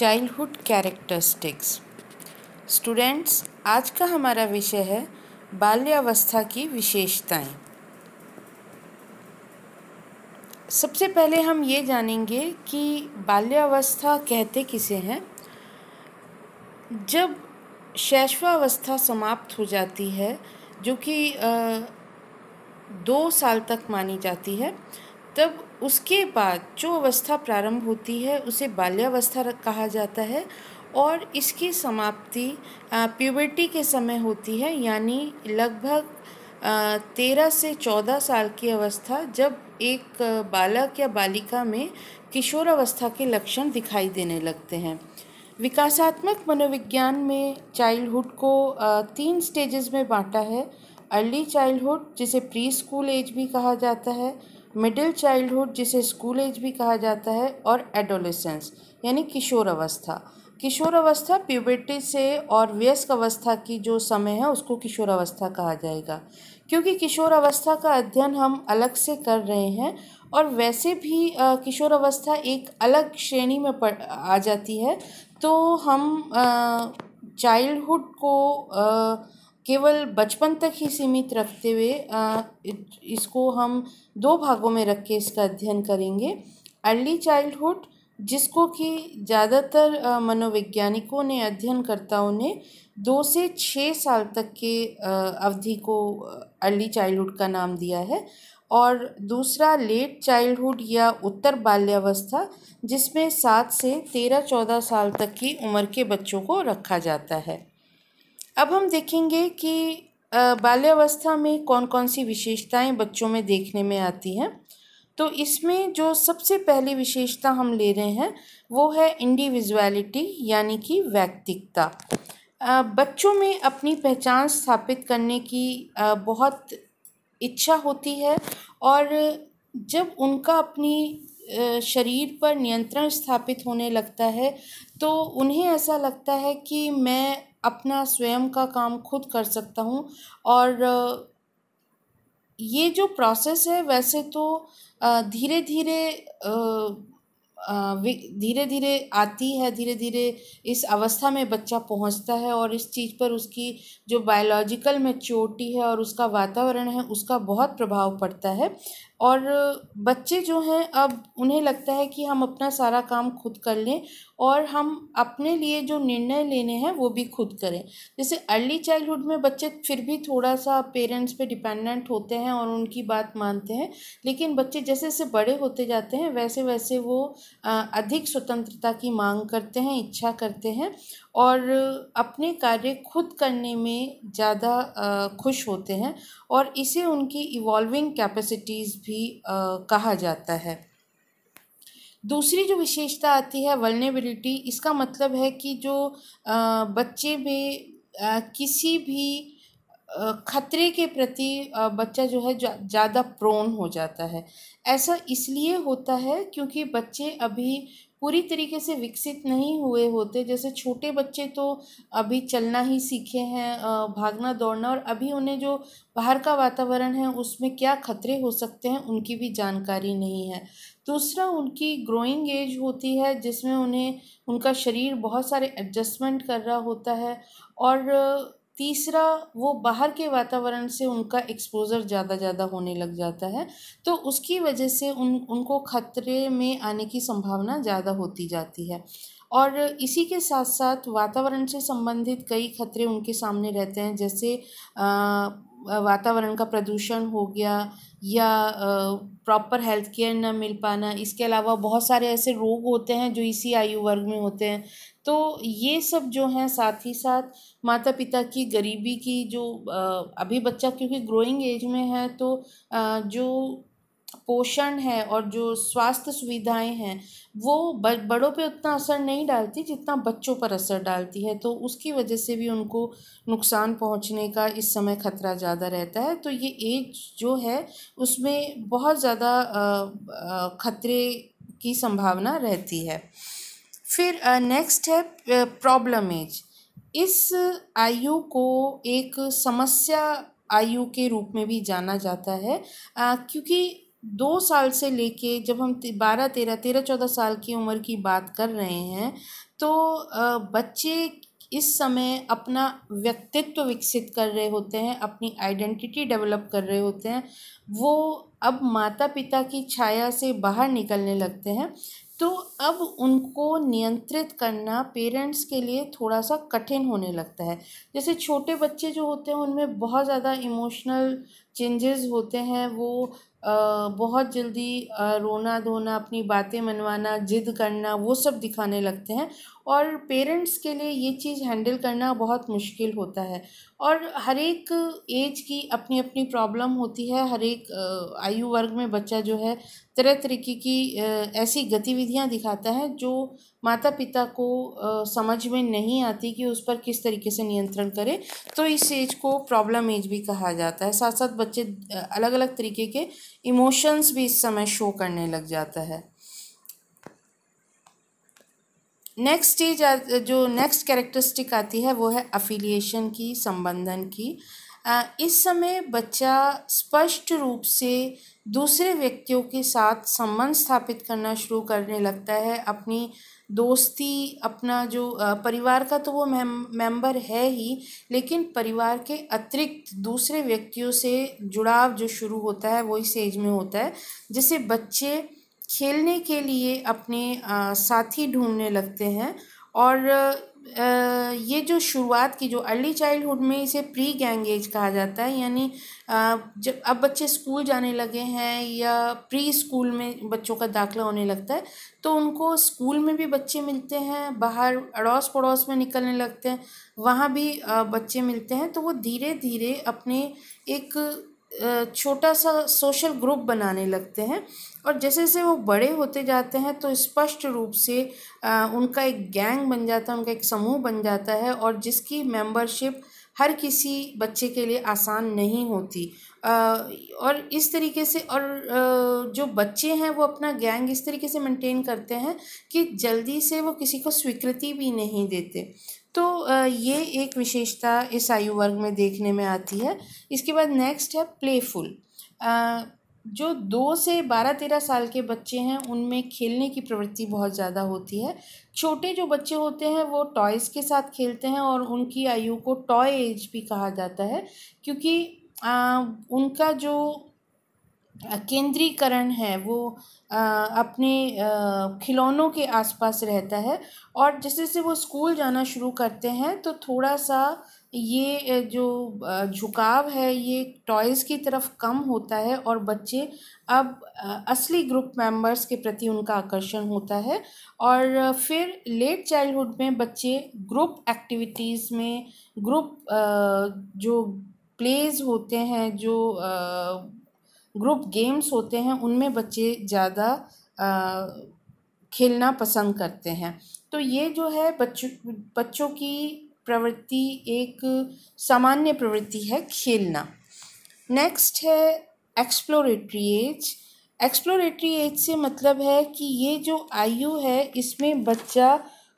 childhood characteristics students आज का हमारा विषय है बाल्यावस्था की विशेषताएं सबसे पहले हम ये जानेंगे कि बाल्यावस्था कहते किसे हैं जब शैशवावस्था समाप्त हो जाती है जो कि दो साल तक मानी जाती है तब उसके बाद जो अवस्था प्रारंभ होती है उसे बाल्यावस्था कहा जाता है और इसकी समाप्ति प्यूबर्टी के समय होती है यानी लगभग तेरह से चौदह साल की अवस्था जब एक बालक या बालिका में किशोरावस्था के लक्षण दिखाई देने लगते हैं विकासात्मक मनोविज्ञान में चाइल्डहुड को तीन स्टेजेस में बांटा है अर्ली चाइल्डहुड जिसे प्री स्कूल एज भी कहा जाता है मिडिल चाइल्डहुड जिसे स्कूल एज भी कहा जाता है और एडोलेसेंस यानी किशोर अवस्था किशोर अवस्था प्यूबर्टी से और व्यस्क अवस्था की जो समय है उसको किशोर अवस्था कहा जाएगा क्योंकि किशोर अवस्था का अध्ययन हम अलग से कर रहे हैं और वैसे भी किशोर अवस्था एक अलग श्रेणी में पड़ आ जाती है तो हम चाइल्डहुड को आ, केवल बचपन तक ही सीमित रखते हुए इसको हम दो भागों में रख के इसका अध्ययन करेंगे अर्ली चाइल्डहुड जिसको कि ज़्यादातर मनोवैज्ञानिकों ने अध्ययनकर्ताओं ने दो से छः साल तक के अवधि को अर्ली चाइल्डहुड का नाम दिया है और दूसरा लेट चाइल्डहुड या उत्तर बाल्यावस्था जिसमें सात से तेरह चौदह साल तक की उम्र के बच्चों को रखा जाता है अब हम देखेंगे कि बाल्यावस्था में कौन कौन सी विशेषताएं बच्चों में देखने में आती हैं तो इसमें जो सबसे पहली विशेषता हम ले रहे हैं वो है इंडिविजुअलिटी यानी कि व्यक्तिकता बच्चों में अपनी पहचान स्थापित करने की बहुत इच्छा होती है और जब उनका अपनी शरीर पर नियंत्रण स्थापित होने लगता है तो उन्हें ऐसा लगता है कि मैं अपना स्वयं का काम खुद कर सकता हूँ और ये जो प्रोसेस है वैसे तो धीरे धीरे धीरे धीरे आती है धीरे धीरे इस अवस्था में बच्चा पहुंचता है और इस चीज़ पर उसकी जो बायोलॉजिकल मेच्योरिटी है और उसका वातावरण है उसका बहुत प्रभाव पड़ता है और बच्चे जो हैं अब उन्हें लगता है कि हम अपना सारा काम खुद कर लें और हम अपने लिए जो निर्णय लेने हैं वो भी खुद करें जैसे अर्ली चाइल्डहुड में बच्चे फिर भी थोड़ा सा पेरेंट्स पे डिपेंडेंट होते हैं और उनकी बात मानते हैं लेकिन बच्चे जैसे जैसे बड़े होते जाते हैं वैसे वैसे वो अधिक स्वतंत्रता की मांग करते हैं इच्छा करते हैं और अपने कार्य खुद करने में ज़्यादा खुश होते हैं और इसे उनकी इवॉल्विंग कैपेसिटीज़ भी आ, कहा जाता है दूसरी जो विशेषता आती है वर्नेबिलिटी इसका मतलब है कि जो आ, बच्चे में आ, किसी भी खतरे के प्रति बच्चा जो है ज़्यादा प्रोन हो जाता है ऐसा इसलिए होता है क्योंकि बच्चे अभी पूरी तरीके से विकसित नहीं हुए होते जैसे छोटे बच्चे तो अभी चलना ही सीखे हैं भागना दौड़ना और अभी उन्हें जो बाहर का वातावरण है उसमें क्या खतरे हो सकते हैं उनकी भी जानकारी नहीं है दूसरा उनकी ग्रोइंग एज होती है जिसमें उन्हें उनका शरीर बहुत सारे एडजस्टमेंट कर रहा होता है और तीसरा वो बाहर के वातावरण से उनका एक्सपोज़र ज़्यादा ज़्यादा होने लग जाता है तो उसकी वजह से उन उनको खतरे में आने की संभावना ज़्यादा होती जाती है और इसी के साथ साथ वातावरण से संबंधित कई खतरे उनके सामने रहते हैं जैसे वातावरण का प्रदूषण हो गया या प्रॉपर हेल्थ केयर ना मिल पाना इसके अलावा बहुत सारे ऐसे रोग होते हैं जो इसी आयु वर्ग में होते हैं तो ये सब जो हैं साथ ही साथ माता पिता की गरीबी की जो अभी बच्चा क्योंकि ग्रोइंग एज में है तो जो पोषण है और जो स्वास्थ्य सुविधाएं हैं वो बड़ों पे उतना असर नहीं डालती जितना बच्चों पर असर डालती है तो उसकी वजह से भी उनको नुकसान पहुंचने का इस समय ख़तरा ज़्यादा रहता है तो ये एज जो है उसमें बहुत ज़्यादा ख़तरे की संभावना रहती है फिर नेक्स्ट है प्रॉब्लम एज इस आयु को एक समस्या आयु के रूप में भी जाना जाता है क्योंकि दो साल से लेके जब हम बारह तेरह तेरह चौदह साल की उम्र की बात कर रहे हैं तो बच्चे इस समय अपना व्यक्तित्व विकसित कर रहे होते हैं अपनी आइडेंटिटी डेवलप कर रहे होते हैं वो अब माता पिता की छाया से बाहर निकलने लगते हैं तो अब उनको नियंत्रित करना पेरेंट्स के लिए थोड़ा सा कठिन होने लगता है जैसे छोटे बच्चे जो होते हैं उनमें बहुत ज़्यादा इमोशनल चेंजेस होते हैं वो बहुत जल्दी रोना धोना अपनी बातें मनवाना ज़िद करना वो सब दिखाने लगते हैं और पेरेंट्स के लिए ये चीज़ हैंडल करना बहुत मुश्किल होता है और हर एक एज की अपनी अपनी प्रॉब्लम होती है हर एक आयु वर्ग में बच्चा जो है तरह तरीके की ऐसी गतिविधियां दिखाता है जो माता पिता को समझ में नहीं आती कि उस पर किस तरीके से नियंत्रण करें तो इस एज को प्रॉब्लम एज भी कहा जाता है साथ साथ बच्चे अलग अलग तरीके के इमोशंस भी इस समय शो करने लग जाता है नेक्स्ट स्टेज uh, जो नेक्स्ट कैरेक्टरिस्टिक आती है वो है अफिलिएशन की संबंधन की uh, इस समय बच्चा स्पष्ट रूप से दूसरे व्यक्तियों के साथ संबंध स्थापित करना शुरू करने लगता है अपनी दोस्ती अपना जो uh, परिवार का तो वो मेंबर है ही लेकिन परिवार के अतिरिक्त दूसरे व्यक्तियों से जुड़ाव जो शुरू होता है वो इस एज में होता है जिसे बच्चे खेलने के लिए अपने साथी ढूंढने लगते हैं और ये जो शुरुआत की जो अर्ली चाइल्डहुड में इसे प्री गैंग एज कहा जाता है यानी जब अब बच्चे स्कूल जाने लगे हैं या प्री स्कूल में बच्चों का दाखला होने लगता है तो उनको स्कूल में भी बच्चे मिलते हैं बाहर अड़ोस पड़ोस में निकलने लगते हैं वहाँ भी बच्चे मिलते हैं तो वो धीरे धीरे अपने एक छोटा सा सोशल ग्रुप बनाने लगते हैं और जैसे जैसे वो बड़े होते जाते हैं तो स्पष्ट रूप से उनका एक गैंग बन जाता है उनका एक समूह बन जाता है और जिसकी मेंबरशिप हर किसी बच्चे के लिए आसान नहीं होती और इस तरीके से और जो बच्चे हैं वो अपना गैंग इस तरीके से मेंटेन करते हैं कि जल्दी से वो किसी को स्वीकृति भी नहीं देते तो ये एक विशेषता इस आयु वर्ग में देखने में आती है इसके बाद नेक्स्ट है प्लेफुल जो दो से बारह तेरह साल के बच्चे हैं उनमें खेलने की प्रवृत्ति बहुत ज़्यादा होती है छोटे जो बच्चे होते हैं वो टॉयज़ के साथ खेलते हैं और उनकी आयु को टॉय एज भी कहा जाता है क्योंकि आ, उनका जो केंद्रीकरण है वो अपने खिलौनों के आसपास रहता है और जैसे जैसे वो स्कूल जाना शुरू करते हैं तो थोड़ा सा ये जो झुकाव है ये टॉयज़ की तरफ कम होता है और बच्चे अब असली ग्रुप मेंबर्स के प्रति उनका आकर्षण होता है और फिर लेट चाइल्डहुड में बच्चे ग्रुप एक्टिविटीज़ में ग्रुप जो प्लेज होते हैं जो ग्रुप गेम्स होते हैं उनमें बच्चे ज़्यादा खेलना पसंद करते हैं तो ये जो है बच्चों बच्चों की प्रवृत्ति एक सामान्य प्रवृत्ति है खेलना नेक्स्ट है एक्सप्लोरेटरी एज एक्सप्लोरेटरी एज से मतलब है कि ये जो आयु है इसमें बच्चा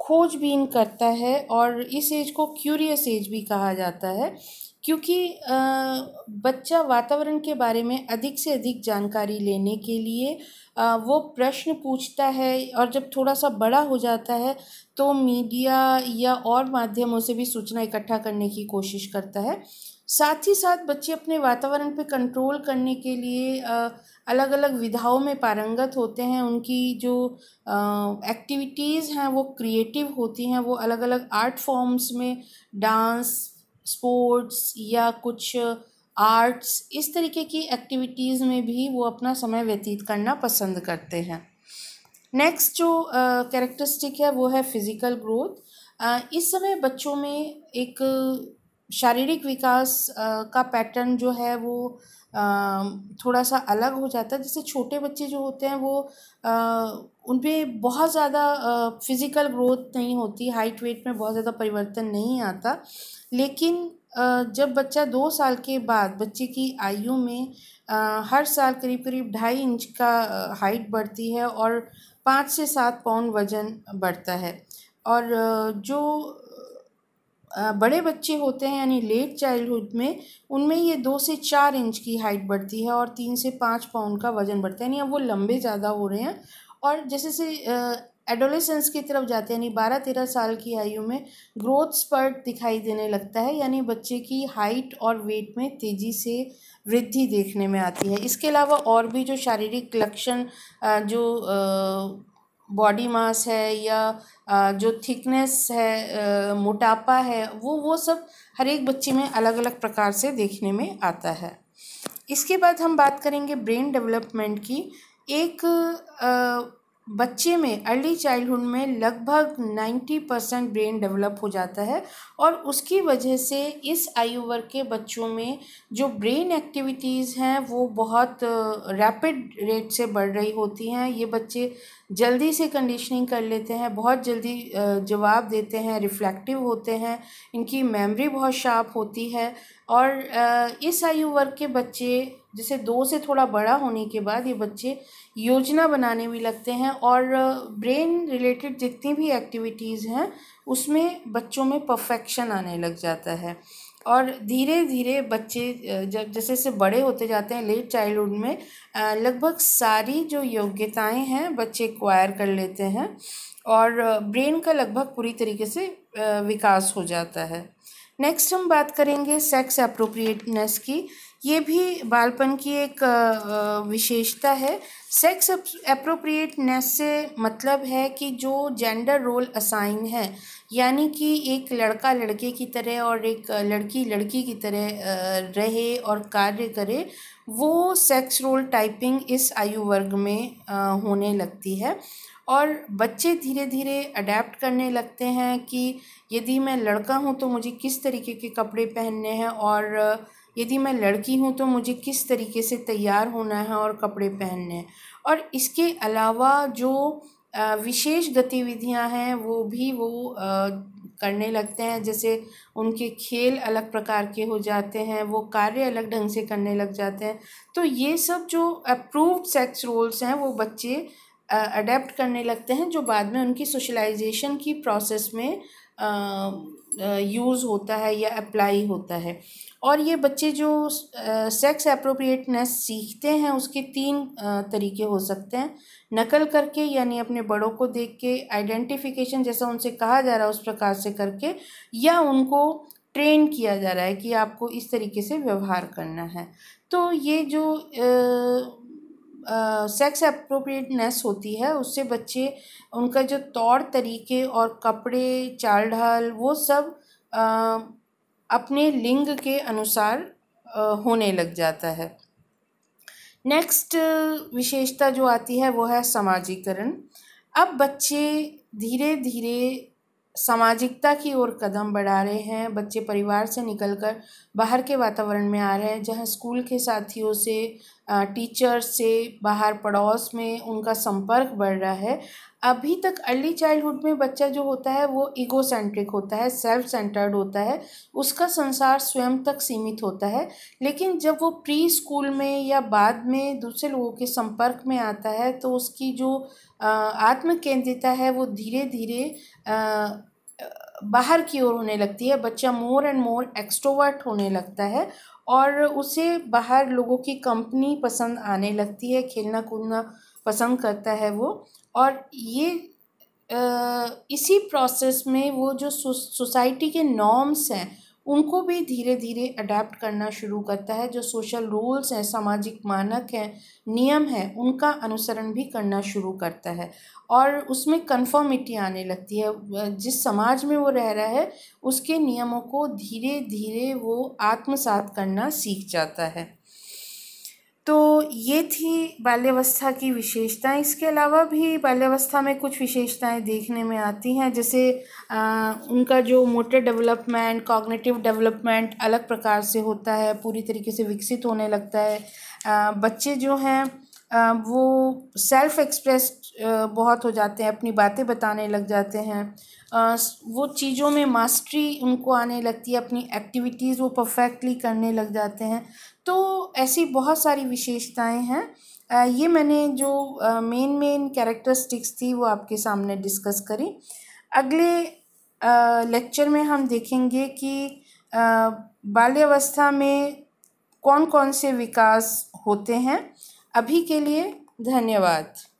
खोजबीन करता है और इस एज को क्यूरियस एज भी कहा जाता है क्योंकि बच्चा वातावरण के बारे में अधिक से अधिक जानकारी लेने के लिए वो प्रश्न पूछता है और जब थोड़ा सा बड़ा हो जाता है तो मीडिया या और माध्यमों से भी सूचना इकट्ठा करने की कोशिश करता है साथ ही साथ बच्चे अपने वातावरण पे कंट्रोल करने के लिए अलग अलग विधाओं में पारंगत होते हैं उनकी जो एक्टिविटीज़ हैं वो क्रिएटिव होती हैं वो अलग अलग आर्ट फॉर्म्स में डांस स्पोर्ट्स या कुछ आर्ट्स इस तरीके की एक्टिविटीज़ में भी वो अपना समय व्यतीत करना पसंद करते हैं नेक्स्ट जो कैरेक्टरिस्टिक uh, है वो है फिज़िकल ग्रोथ uh, इस समय बच्चों में एक शारीरिक विकास uh, का पैटर्न जो है वो थोड़ा सा अलग हो जाता है जैसे छोटे बच्चे जो होते हैं वो उन पर बहुत ज़्यादा फिज़िकल ग्रोथ नहीं होती हाइट वेट में बहुत ज़्यादा परिवर्तन नहीं आता लेकिन जब बच्चा दो साल के बाद बच्चे की आयु में हर साल करीब करीब ढाई इंच का हाइट बढ़ती है और पाँच से सात पाउंड वज़न बढ़ता है और जो बड़े बच्चे होते हैं यानी लेट चाइल्डहुड में उनमें ये दो से चार इंच की हाइट बढ़ती है और तीन से पाँच पाउंड का वजन बढ़ता है यानी अब वो लंबे ज़्यादा हो रहे हैं और जैसे जैसे एडोलेसेंस की तरफ जाते हैं यानी बारह तेरह साल की आयु में ग्रोथ स्पर्ट दिखाई देने लगता है यानी बच्चे की हाइट और वेट में तेज़ी से वृद्धि देखने में आती है इसके अलावा और भी जो शारीरिक लक्षण जो बॉडी मास है या जो थिकनेस है मोटापा है वो वो सब हर एक बच्चे में अलग अलग प्रकार से देखने में आता है इसके बाद हम बात करेंगे ब्रेन डेवलपमेंट की एक बच्चे में अर्ली चाइल्डहुड में लगभग नाइन्टी परसेंट ब्रेन डेवलप हो जाता है और उसकी वजह से इस आयु वर्ग के बच्चों में जो ब्रेन एक्टिविटीज़ हैं वो बहुत रैपिड रेट से बढ़ रही होती हैं ये बच्चे जल्दी से कंडीशनिंग कर लेते हैं बहुत जल्दी जवाब देते हैं रिफ्लेक्टिव होते हैं इनकी मेमोरी बहुत शार्प होती है और इस आयु वर्ग के बच्चे जैसे दो से थोड़ा बड़ा होने के बाद ये बच्चे योजना बनाने भी लगते हैं और ब्रेन रिलेटेड जितनी भी एक्टिविटीज़ हैं उसमें बच्चों में परफेक्शन आने लग जाता है और धीरे धीरे बच्चे जब जैसे जैसे बड़े होते जाते हैं लेट चाइल्डहुड में लगभग सारी जो योग्यताएं हैं बच्चे एक्वायर कर लेते हैं और ब्रेन का लगभग पूरी तरीके से विकास हो जाता है नेक्स्ट हम बात करेंगे सेक्स अप्रोप्रिएटनेस की ये भी बालपन की एक विशेषता है सेक्स अप्रोप्रिएटनेस से मतलब है कि जो जेंडर रोल असाइन है यानी कि एक लड़का लड़के की तरह और एक लड़की लड़की की तरह रहे और कार्य करे वो सेक्स रोल टाइपिंग इस आयु वर्ग में होने लगती है और बच्चे धीरे धीरे अडेप्ट करने लगते हैं कि यदि मैं लड़का हूँ तो मुझे किस तरीके के कपड़े पहनने हैं और यदि मैं लड़की हूँ तो मुझे किस तरीके से तैयार होना है और कपड़े पहनने हैं और इसके अलावा जो विशेष गतिविधियाँ हैं वो भी वो करने लगते हैं जैसे उनके खेल अलग प्रकार के हो जाते हैं वो कार्य अलग ढंग से करने लग जाते हैं तो ये सब जो अप्रूव्ड सेक्स रोल्स हैं वो बच्चे अडेप्ट करने लगते हैं जो बाद में उनकी सोशलाइजेशन की प्रोसेस में यूज़ होता है या अप्लाई होता है और ये बच्चे जो सेक्स अप्रोप्रिएटनेस सीखते हैं उसके तीन तरीके हो सकते हैं नकल करके यानी अपने बड़ों को देख के आइडेंटिफिकेशन जैसा उनसे कहा जा रहा है उस प्रकार से करके या उनको ट्रेन किया जा रहा है कि आपको इस तरीके से व्यवहार करना है तो ये जो सेक्स अप्रोप्रिएटनेस होती है उससे बच्चे उनका जो तौर तरीके और कपड़े चाल ढाल वो सब आ, अपने लिंग के अनुसार आ, होने लग जाता है नेक्स्ट विशेषता जो आती है वो है सामाजिकरण अब बच्चे धीरे धीरे सामाजिकता की ओर कदम बढ़ा रहे हैं बच्चे परिवार से निकलकर बाहर के वातावरण में आ रहे हैं जहाँ स्कूल के साथियों से टीचर से बाहर पड़ोस में उनका संपर्क बढ़ रहा है अभी तक अर्ली चाइल्डहुड में बच्चा जो होता है वो ईगो सेंट्रिक होता है सेल्फ सेंटर्ड होता है उसका संसार स्वयं तक सीमित होता है लेकिन जब वो प्री स्कूल में या बाद में दूसरे लोगों के संपर्क में आता है तो उसकी जो आत्म केंद्रिता है वो धीरे धीरे बाहर की ओर होने लगती है बच्चा मोर एंड मोर एक्सट्रोवर्ट होने लगता है और उसे बाहर लोगों की कंपनी पसंद आने लगती है खेलना कूदना पसंद करता है वो और ये इसी प्रोसेस में वो जो सोसाइटी के नॉर्म्स हैं उनको भी धीरे धीरे अडेप्ट करना शुरू करता है जो सोशल रूल्स हैं सामाजिक मानक हैं नियम हैं उनका अनुसरण भी करना शुरू करता है और उसमें कन्फर्मिटी आने लगती है जिस समाज में वो रह रहा है उसके नियमों को धीरे धीरे वो आत्मसात करना सीख जाता है तो ये थी बाल्यावस्था की विशेषताएं इसके अलावा भी बाल्यावस्था में कुछ विशेषताएं देखने में आती हैं जैसे आ, उनका जो मोटर डेवलपमेंट कॉग्निटिव डेवलपमेंट अलग प्रकार से होता है पूरी तरीके से विकसित होने लगता है आ, बच्चे जो हैं वो सेल्फ एक्सप्रेस बहुत हो जाते हैं अपनी बातें बताने लग जाते हैं वो चीज़ों में मास्टरी उनको आने लगती है अपनी एक्टिविटीज़ वो परफेक्टली करने लग जाते हैं तो ऐसी बहुत सारी विशेषताएं हैं ये मैंने जो मेन मेन कैरेक्टरिस्टिक्स थी वो आपके सामने डिस्कस करी अगले लेक्चर में हम देखेंगे कि बाल्यावस्था में कौन कौन से विकास होते हैं अभी के लिए धन्यवाद